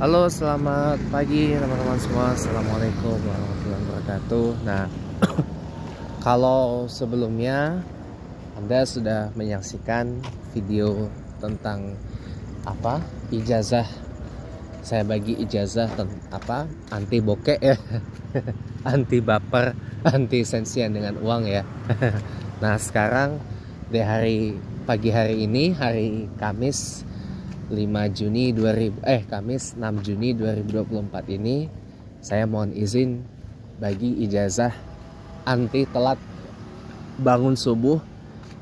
Halo, selamat pagi teman-teman semua. Assalamualaikum warahmatullahi wabarakatuh. Nah, kalau sebelumnya Anda sudah menyaksikan video tentang apa ijazah, saya bagi ijazah apa anti bokeh ya, anti baper, anti sensian dengan uang ya. nah, sekarang di hari pagi hari ini, hari Kamis 5 Juni 2000 eh Kamis 6 Juni 2024 ini saya mohon izin bagi ijazah anti telat bangun subuh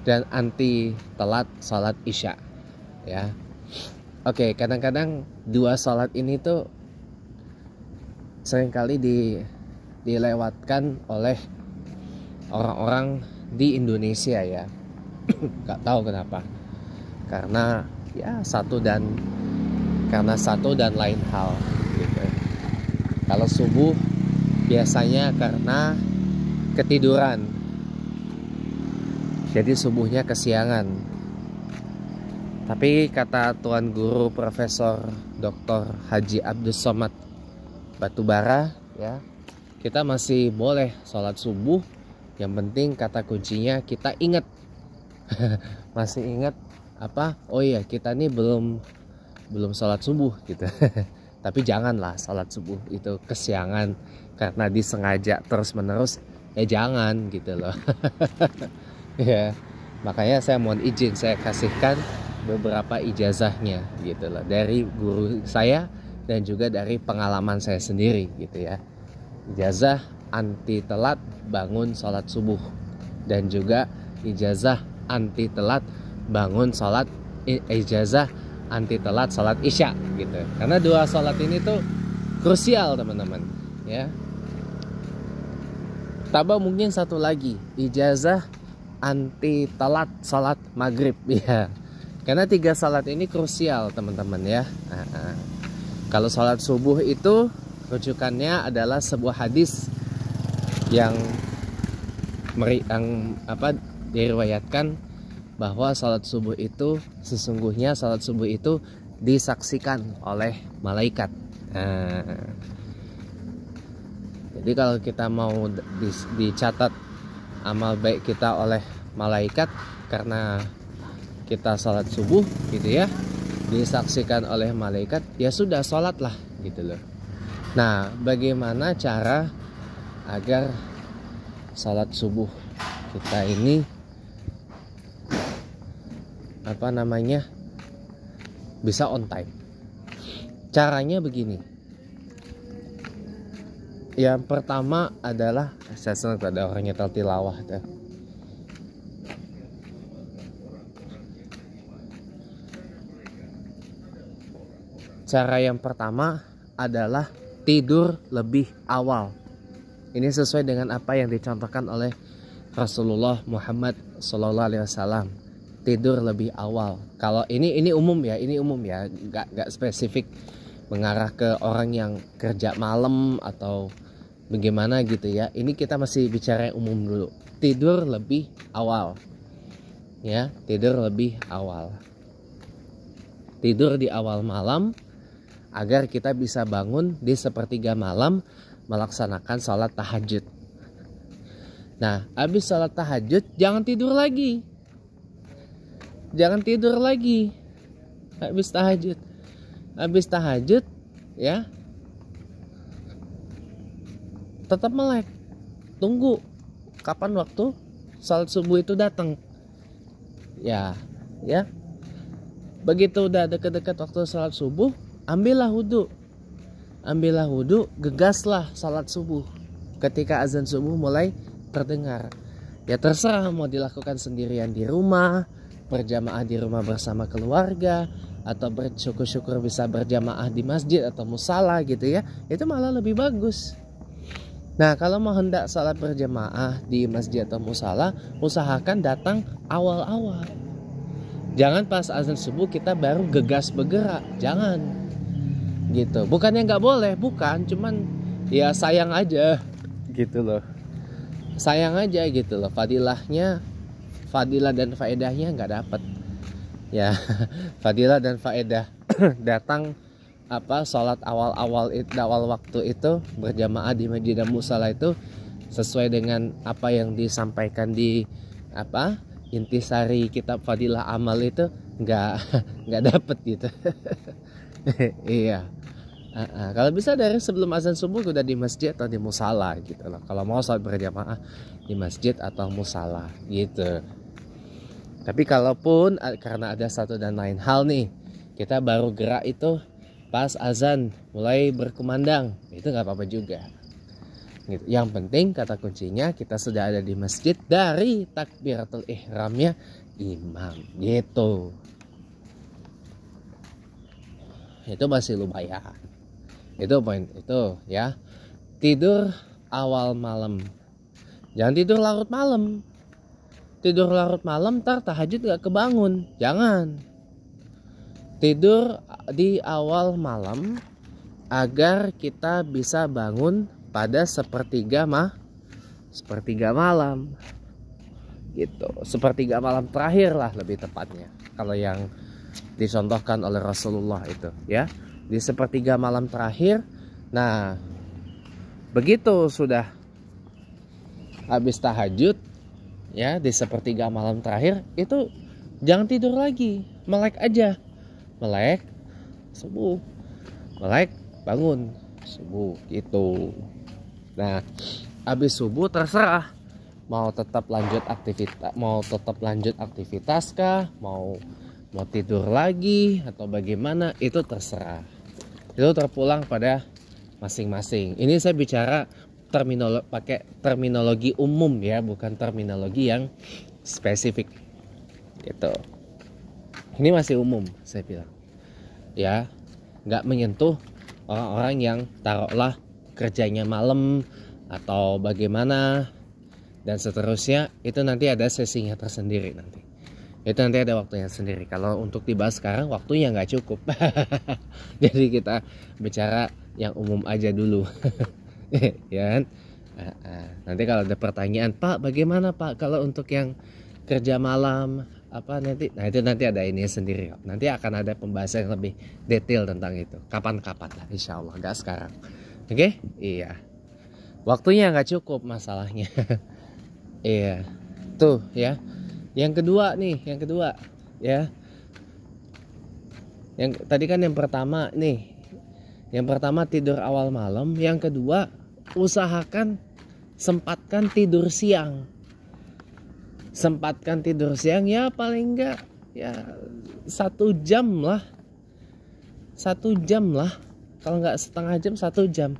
dan anti telat salat isya ya Oke, okay, kadang-kadang dua salat ini tuh seringkali di, dilewatkan oleh orang-orang di Indonesia ya. Gak tahu kenapa. Karena ya satu dan karena satu dan lain hal gitu. Kalau subuh biasanya karena ketiduran. Jadi subuhnya kesiangan. Tapi kata Tuan Guru Profesor Dr. Haji Abdus Somad Batubara ya, kita masih boleh sholat subuh. Yang penting kata kuncinya kita ingat. masih ingat apa oh iya kita nih belum belum sholat subuh gitu tapi janganlah sholat subuh itu kesiangan karena disengaja terus menerus ya jangan gitu loh ya makanya saya mohon izin saya kasihkan beberapa ijazahnya gitu loh dari guru saya dan juga dari pengalaman saya sendiri gitu ya ijazah anti telat bangun sholat subuh dan juga ijazah anti telat bangun sholat ijazah anti telat sholat isya gitu karena dua sholat ini tuh krusial teman-teman ya tambah mungkin satu lagi ijazah anti telat sholat maghrib ya karena tiga salat ini krusial teman-teman ya kalau salat subuh itu rujukannya adalah sebuah hadis yang meri, yang apa diriwayatkan bahwa salat subuh itu sesungguhnya salat subuh itu disaksikan oleh malaikat. Nah. jadi kalau kita mau dicatat amal baik kita oleh malaikat karena kita salat subuh gitu ya disaksikan oleh malaikat ya sudah sholatlah gitu loh nah bagaimana cara agar salat subuh kita ini apa namanya bisa on time caranya begini yang pertama adalah eh, saya senang ada orang nyetel tilawah Cara yang pertama adalah tidur lebih awal. Ini sesuai dengan apa yang dicontohkan oleh Rasulullah Muhammad SAW tidur lebih awal. Kalau ini ini umum ya, ini umum ya, nggak nggak spesifik mengarah ke orang yang kerja malam atau bagaimana gitu ya. Ini kita masih bicara yang umum dulu. Tidur lebih awal, ya tidur lebih awal. Tidur di awal malam agar kita bisa bangun di sepertiga malam melaksanakan sholat tahajud. Nah, habis sholat tahajud jangan tidur lagi jangan tidur lagi habis tahajud habis tahajud ya tetap melek tunggu kapan waktu salat subuh itu datang ya ya begitu udah deket-deket waktu salat subuh ambillah wudhu ambillah wudhu gegaslah salat subuh ketika azan subuh mulai terdengar ya terserah mau dilakukan sendirian di rumah berjamaah di rumah bersama keluarga atau bersyukur-syukur bisa berjamaah di masjid atau musala gitu ya itu malah lebih bagus Nah kalau mau hendak salat berjamaah di masjid atau musala usahakan datang awal-awal Jangan pas azan subuh kita baru gegas bergerak Jangan gitu bukannya nggak boleh bukan cuman ya sayang aja gitu loh sayang aja gitu loh fadilahnya fadilah dan faedahnya nggak dapat ya fadilah dan faedah datang apa sholat awal-awal awal waktu itu berjamaah di masjid musala itu sesuai dengan apa yang disampaikan di apa intisari kitab fadilah amal itu nggak nggak dapet gitu iya kalau bisa dari sebelum azan subuh udah di masjid atau di musala gitu loh. Kalau mau sholat berjamaah di masjid atau musala gitu. Tapi kalaupun karena ada satu dan lain hal nih, kita baru gerak itu pas azan mulai berkumandang itu nggak apa-apa juga. Gitu. Yang penting kata kuncinya kita sudah ada di masjid dari takbiratul ihramnya imam gitu. Itu masih lumayan itu poin itu ya tidur awal malam jangan tidur larut malam tidur larut malam tar tahajud gak kebangun jangan tidur di awal malam agar kita bisa bangun pada sepertiga mah sepertiga malam gitu sepertiga malam terakhir lah lebih tepatnya kalau yang disontohkan oleh Rasulullah itu ya di sepertiga malam terakhir nah begitu sudah habis tahajud ya di sepertiga malam terakhir itu jangan tidur lagi melek aja melek subuh melek bangun subuh gitu nah habis subuh terserah mau tetap lanjut aktivitas mau tetap lanjut aktivitas kah mau mau tidur lagi atau bagaimana itu terserah itu terpulang pada masing-masing. Ini saya bicara terminologi pakai terminologi umum ya, bukan terminologi yang spesifik. Gitu. Ini masih umum saya bilang. Ya, nggak menyentuh orang-orang yang taruhlah kerjanya malam atau bagaimana dan seterusnya itu nanti ada sesinya tersendiri nanti itu nanti ada waktunya sendiri kalau untuk dibahas sekarang waktunya nggak cukup jadi kita bicara yang umum aja dulu ya kan nanti kalau ada pertanyaan pak bagaimana pak kalau untuk yang kerja malam apa nanti nah itu nanti ada ini sendiri nanti akan ada pembahasan yang lebih detail tentang itu kapan-kapan lah insya Allah nggak sekarang oke okay? iya waktunya nggak cukup masalahnya iya tuh ya yang kedua nih yang kedua ya yang tadi kan yang pertama nih yang pertama tidur awal malam yang kedua usahakan sempatkan tidur siang sempatkan tidur siang ya paling enggak ya satu jam lah satu jam lah kalau nggak setengah jam satu jam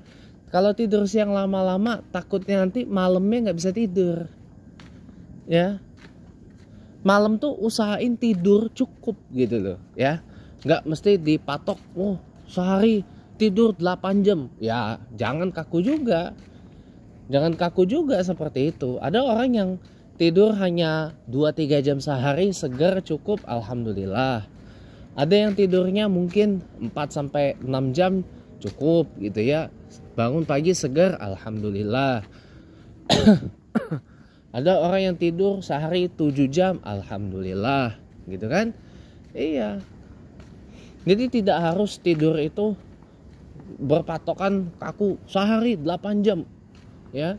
kalau tidur siang lama-lama takutnya nanti malamnya nggak bisa tidur ya malam tuh usahain tidur cukup gitu loh ya nggak mesti dipatok oh sehari tidur 8 jam ya jangan kaku juga jangan kaku juga seperti itu ada orang yang tidur hanya 2-3 jam sehari seger cukup alhamdulillah ada yang tidurnya mungkin 4-6 jam cukup gitu ya bangun pagi seger alhamdulillah Ada orang yang tidur sehari 7 jam, alhamdulillah, gitu kan? Iya. Jadi tidak harus tidur itu berpatokan kaku sehari 8 jam. Ya.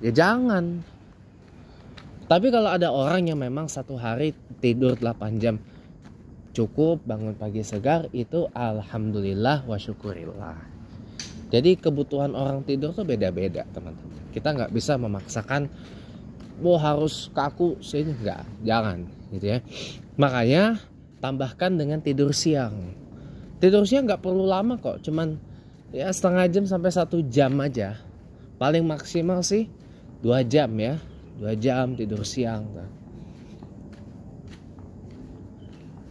Ya jangan. Tapi kalau ada orang yang memang satu hari tidur 8 jam cukup, bangun pagi segar itu alhamdulillah wa syukurillah. Jadi kebutuhan orang tidur tuh beda-beda, teman-teman. Kita nggak bisa memaksakan wah harus kaku sih enggak jangan gitu ya makanya tambahkan dengan tidur siang tidur siang nggak perlu lama kok cuman ya setengah jam sampai satu jam aja paling maksimal sih dua jam ya dua jam tidur siang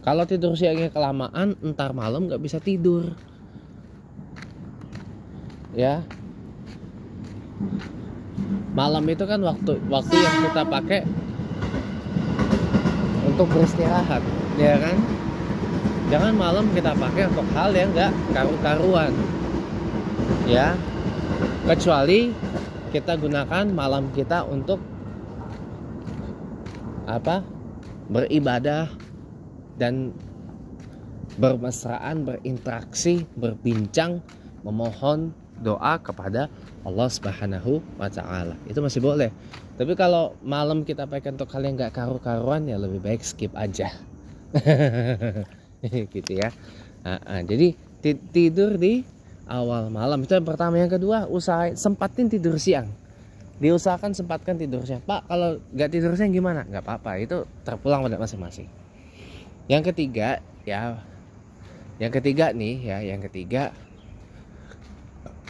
kalau tidur siangnya kelamaan entar malam nggak bisa tidur ya malam itu kan waktu waktu yang kita pakai untuk beristirahat ya kan jangan malam kita pakai untuk hal yang nggak karu-karuan ya kecuali kita gunakan malam kita untuk apa beribadah dan bermesraan berinteraksi berbincang memohon doa kepada Allah Subhanahu wa taala. Itu masih boleh. Tapi kalau malam kita pakai untuk kalian nggak karu-karuan ya lebih baik skip aja. gitu ya. jadi tidur di awal malam itu yang pertama yang kedua usah sempatin tidur siang diusahakan sempatkan tidur siang pak kalau nggak tidur siang gimana nggak apa-apa itu terpulang pada masing-masing yang ketiga ya yang ketiga nih ya yang ketiga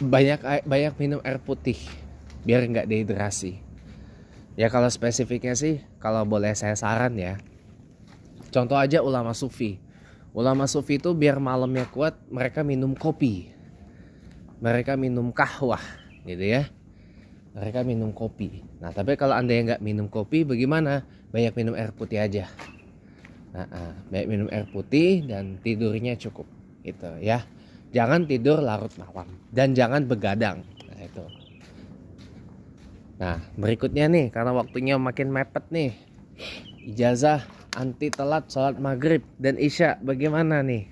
banyak banyak minum air putih biar nggak dehidrasi ya kalau spesifiknya sih kalau boleh saya saran ya contoh aja ulama sufi ulama sufi itu biar malamnya kuat mereka minum kopi mereka minum kahwah gitu ya mereka minum kopi nah tapi kalau anda yang nggak minum kopi bagaimana banyak minum air putih aja nah, uh, banyak minum air putih dan tidurnya cukup gitu ya jangan tidur larut malam dan jangan begadang nah itu nah berikutnya nih karena waktunya makin mepet nih ijazah anti telat sholat maghrib dan isya bagaimana nih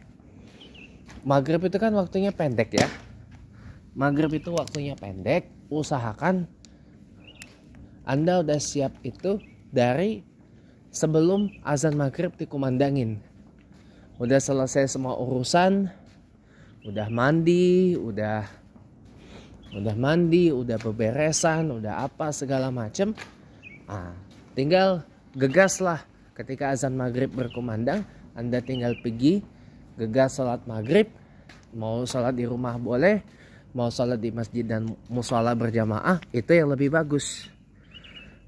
maghrib itu kan waktunya pendek ya maghrib itu waktunya pendek usahakan anda udah siap itu dari sebelum azan maghrib dikumandangin udah selesai semua urusan udah mandi udah udah mandi udah beberesan udah apa segala macem ah tinggal gegaslah ketika azan maghrib berkumandang anda tinggal pergi gegas sholat maghrib mau sholat di rumah boleh mau sholat di masjid dan musola berjamaah itu yang lebih bagus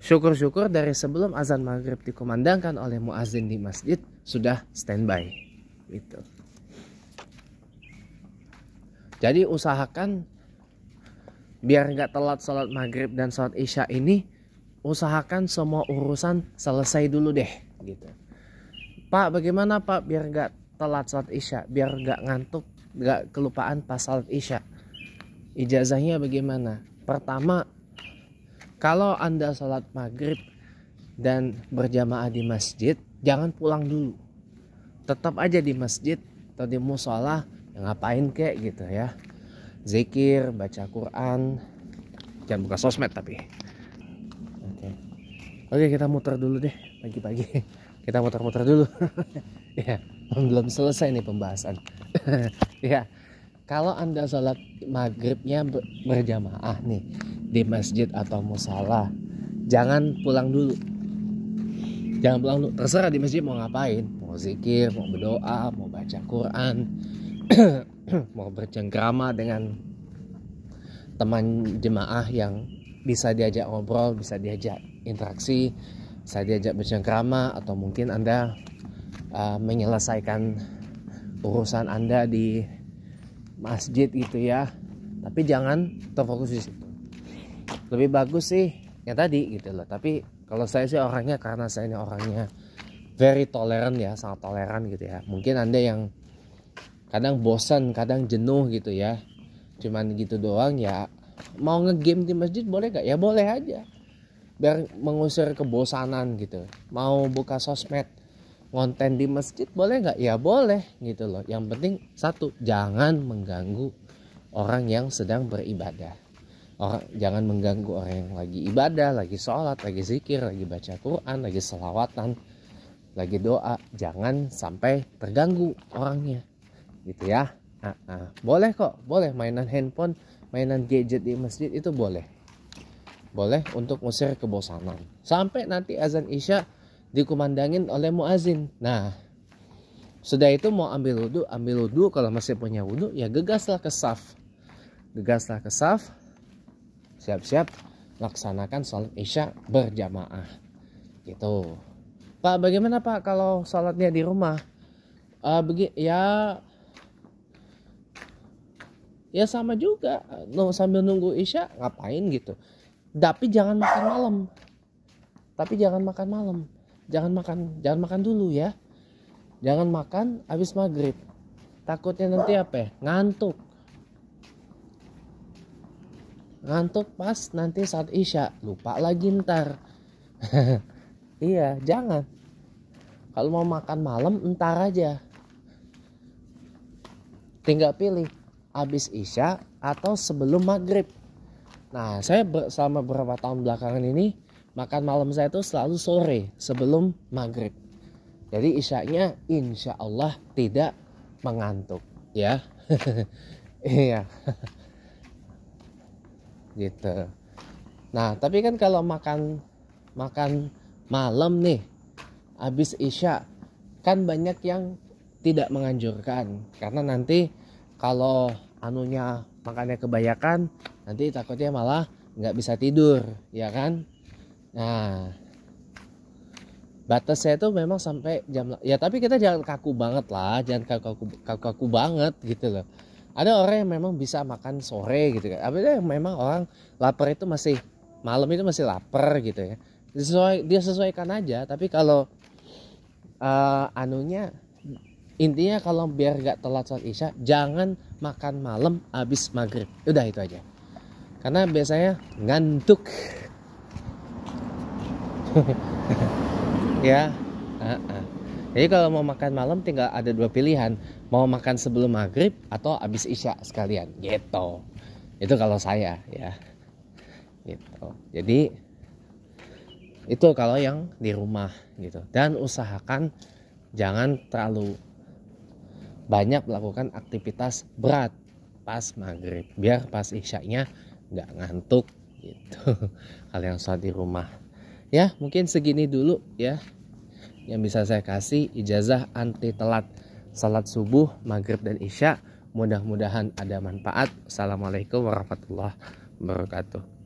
syukur-syukur dari sebelum azan maghrib dikumandangkan oleh muazin di masjid sudah standby itu. Jadi usahakan biar nggak telat sholat maghrib dan sholat isya ini usahakan semua urusan selesai dulu deh gitu. Pak bagaimana Pak biar nggak telat sholat isya biar nggak ngantuk nggak kelupaan pas sholat isya ijazahnya bagaimana pertama kalau anda sholat maghrib dan berjamaah di masjid jangan pulang dulu tetap aja di masjid atau di musola Ya, ngapain kek gitu ya zikir baca Quran jangan buka sosmed tapi oke okay. oke okay, kita muter dulu deh pagi-pagi kita muter-muter dulu ya belum selesai nih pembahasan ya kalau anda sholat maghribnya berjamaah nih di masjid atau musala jangan pulang dulu jangan pulang dulu terserah di masjid mau ngapain mau zikir mau berdoa mau baca Quran mau bercengkrama dengan teman jemaah yang bisa diajak ngobrol, bisa diajak interaksi, bisa diajak bercengkrama atau mungkin Anda uh, menyelesaikan urusan Anda di masjid gitu ya. Tapi jangan terfokus di situ. Lebih bagus sih yang tadi gitu loh. Tapi kalau saya sih orangnya karena saya ini orangnya very tolerant ya, sangat toleran gitu ya. Mungkin Anda yang kadang bosan kadang jenuh gitu ya cuman gitu doang ya mau ngegame di masjid boleh gak ya boleh aja biar mengusir kebosanan gitu mau buka sosmed konten di masjid boleh gak ya boleh gitu loh yang penting satu jangan mengganggu orang yang sedang beribadah orang jangan mengganggu orang yang lagi ibadah lagi sholat lagi zikir lagi baca Quran lagi selawatan lagi doa jangan sampai terganggu orangnya gitu ya nah, nah, boleh kok boleh mainan handphone mainan gadget di masjid itu boleh boleh untuk ngusir kebosanan sampai nanti azan isya dikumandangin oleh muazin nah sudah itu mau ambil wudhu ambil wudhu kalau masih punya wudhu ya gegaslah ke saf gegaslah ke saf siap-siap laksanakan sholat isya berjamaah gitu Pak bagaimana Pak kalau sholatnya di rumah uh, begi ya ya sama juga no, sambil nunggu isya ngapain gitu tapi jangan makan malam tapi jangan makan malam jangan makan jangan makan dulu ya jangan makan habis maghrib takutnya nanti apa ya? ngantuk ngantuk pas nanti saat isya lupa lagi ntar iya jangan kalau mau makan malam ntar aja tinggal pilih habis Isya atau sebelum maghrib. Nah, saya ber, selama beberapa tahun belakangan ini makan malam saya itu selalu sore sebelum maghrib. Jadi isyanya insya Allah tidak mengantuk ya. iya. gitu. Nah, tapi kan kalau makan makan malam nih habis Isya kan banyak yang tidak menganjurkan karena nanti kalau anunya makannya kebanyakan nanti takutnya malah nggak bisa tidur ya kan nah batasnya itu memang sampai jam ya tapi kita jangan kaku banget lah jangan kaku kaku, kaku, -kaku banget gitu loh ada orang yang memang bisa makan sore gitu kan ada yang memang orang lapar itu masih malam itu masih lapar gitu ya sesuai dia sesuaikan aja tapi kalau uh, anunya intinya kalau biar gak telat sholat isya jangan makan malam abis maghrib udah itu aja karena biasanya ngantuk ya uh -uh. jadi kalau mau makan malam tinggal ada dua pilihan mau makan sebelum maghrib atau abis isya sekalian gitu itu kalau saya ya gitu jadi itu kalau yang di rumah gitu dan usahakan jangan terlalu banyak melakukan aktivitas berat pas maghrib biar pas isyaknya nggak ngantuk gitu kalian sholat di rumah ya mungkin segini dulu ya yang bisa saya kasih ijazah anti telat salat subuh maghrib dan isya mudah-mudahan ada manfaat assalamualaikum warahmatullahi wabarakatuh